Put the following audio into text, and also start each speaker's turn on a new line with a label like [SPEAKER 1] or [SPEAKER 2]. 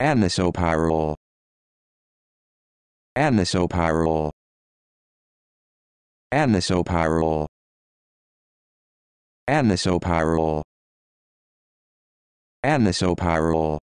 [SPEAKER 1] anisopyrrole anisopyrrole anisopyrrole anisopyrrole anisopyrrole